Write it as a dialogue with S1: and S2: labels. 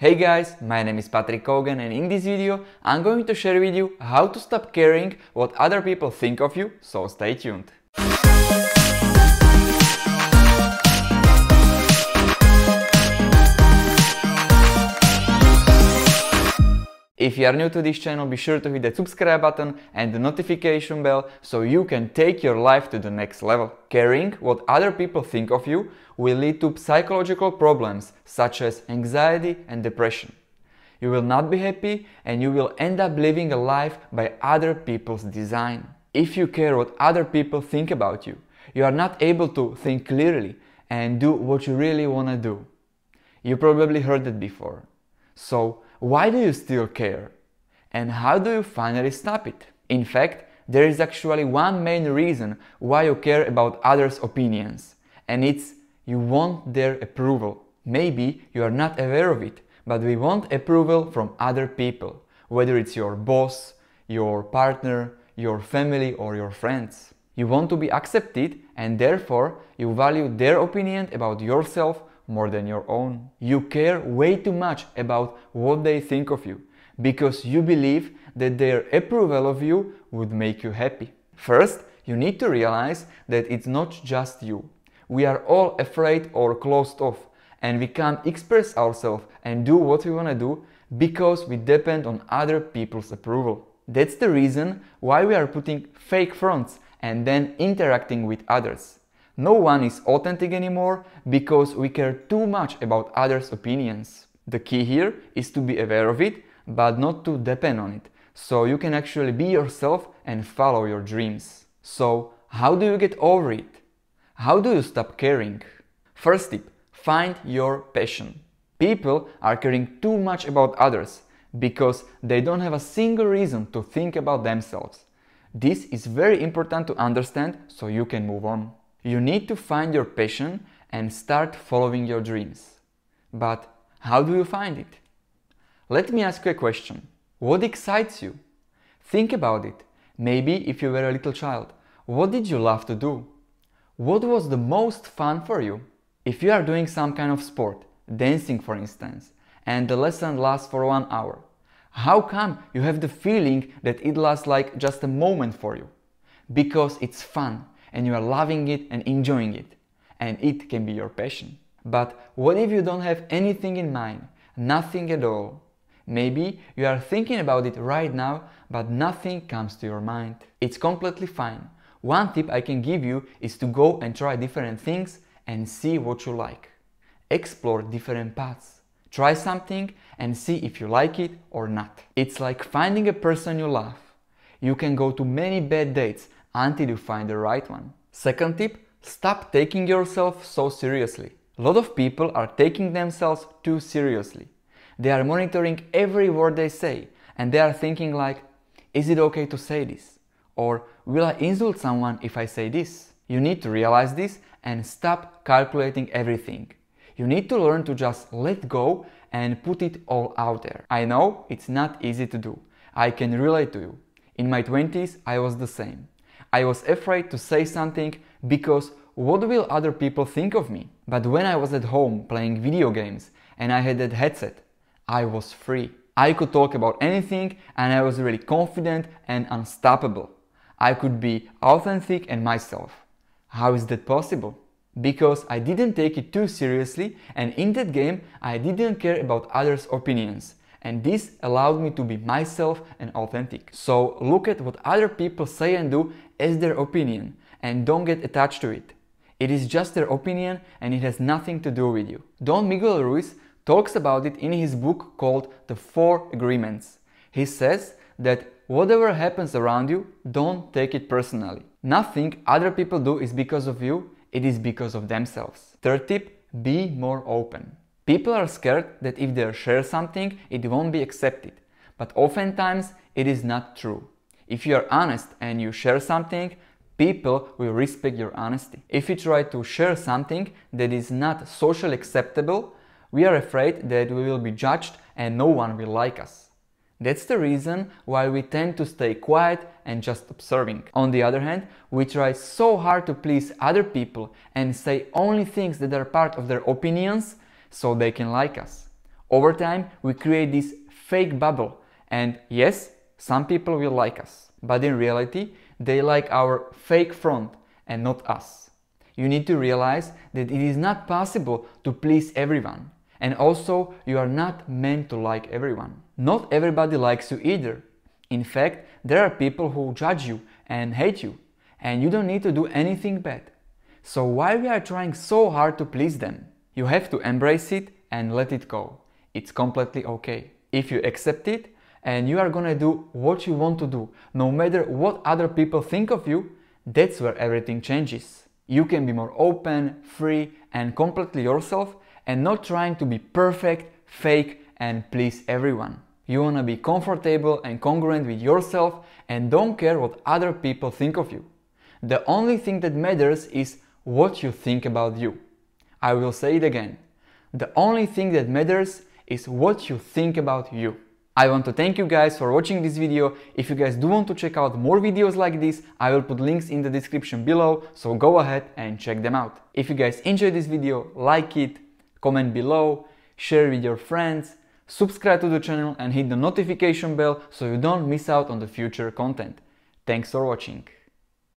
S1: Hey guys, my name is Patrick Kogan and in this video I'm going to share with you how to stop caring what other people think of you, so stay tuned. If you are new to this channel, be sure to hit that subscribe button and the notification bell so you can take your life to the next level. Caring what other people think of you will lead to psychological problems such as anxiety and depression. You will not be happy and you will end up living a life by other people's design. If you care what other people think about you, you are not able to think clearly and do what you really want to do. You probably heard it before. So, why do you still care? And how do you finally stop it? In fact, there is actually one main reason why you care about others' opinions, and it's you want their approval. Maybe you are not aware of it, but we want approval from other people, whether it's your boss, your partner, your family, or your friends. You want to be accepted, and therefore you value their opinion about yourself more than your own. You care way too much about what they think of you because you believe that their approval of you would make you happy. First, you need to realize that it's not just you. We are all afraid or closed off and we can't express ourselves and do what we want to do because we depend on other people's approval. That's the reason why we are putting fake fronts and then interacting with others no one is authentic anymore because we care too much about others' opinions. The key here is to be aware of it, but not to depend on it, so you can actually be yourself and follow your dreams. So, how do you get over it? How do you stop caring? First tip find your passion. People are caring too much about others because they don't have a single reason to think about themselves. This is very important to understand so you can move on. You need to find your passion and start following your dreams. But how do you find it? Let me ask you a question. What excites you? Think about it. Maybe if you were a little child, what did you love to do? What was the most fun for you? If you are doing some kind of sport, dancing for instance, and the lesson lasts for one hour, how come you have the feeling that it lasts like just a moment for you? Because it's fun, and you are loving it and enjoying it. And it can be your passion. But what if you don't have anything in mind? Nothing at all. Maybe you are thinking about it right now, but nothing comes to your mind. It's completely fine. One tip I can give you is to go and try different things and see what you like. Explore different paths. Try something and see if you like it or not. It's like finding a person you love. You can go to many bad dates, until you find the right one. Second tip, stop taking yourself so seriously. A lot of people are taking themselves too seriously. They are monitoring every word they say and they are thinking like, is it okay to say this? Or will I insult someone if I say this? You need to realize this and stop calculating everything. You need to learn to just let go and put it all out there. I know it's not easy to do. I can relate to you. In my 20s, I was the same. I was afraid to say something because what will other people think of me? But when I was at home playing video games and I had that headset, I was free. I could talk about anything and I was really confident and unstoppable. I could be authentic and myself. How is that possible? Because I didn't take it too seriously and in that game I didn't care about others' opinions and this allowed me to be myself and authentic. So look at what other people say and do as their opinion and don't get attached to it. It is just their opinion and it has nothing to do with you. Don Miguel Ruiz talks about it in his book called The Four Agreements. He says that whatever happens around you, don't take it personally. Nothing other people do is because of you, it is because of themselves. Third tip, be more open. People are scared that if they share something, it won't be accepted, but oftentimes it is not true. If you are honest and you share something, people will respect your honesty. If you try to share something that is not socially acceptable, we are afraid that we will be judged and no one will like us. That's the reason why we tend to stay quiet and just observing. On the other hand, we try so hard to please other people and say only things that are part of their opinions so they can like us. Over time, we create this fake bubble and yes, some people will like us, but in reality, they like our fake front and not us. You need to realize that it is not possible to please everyone. And also, you are not meant to like everyone. Not everybody likes you either. In fact, there are people who judge you and hate you, and you don't need to do anything bad. So why we are trying so hard to please them? You have to embrace it and let it go. It's completely okay. If you accept it, and you are gonna do what you want to do, no matter what other people think of you, that's where everything changes. You can be more open, free, and completely yourself, and not trying to be perfect, fake, and please everyone. You wanna be comfortable and congruent with yourself and don't care what other people think of you. The only thing that matters is what you think about you. I will say it again. The only thing that matters is what you think about you. I want to thank you guys for watching this video. If you guys do want to check out more videos like this, I will put links in the description below, so go ahead and check them out. If you guys enjoyed this video, like it, comment below, share with your friends, subscribe to the channel and hit the notification bell so you don't miss out on the future content. Thanks for watching.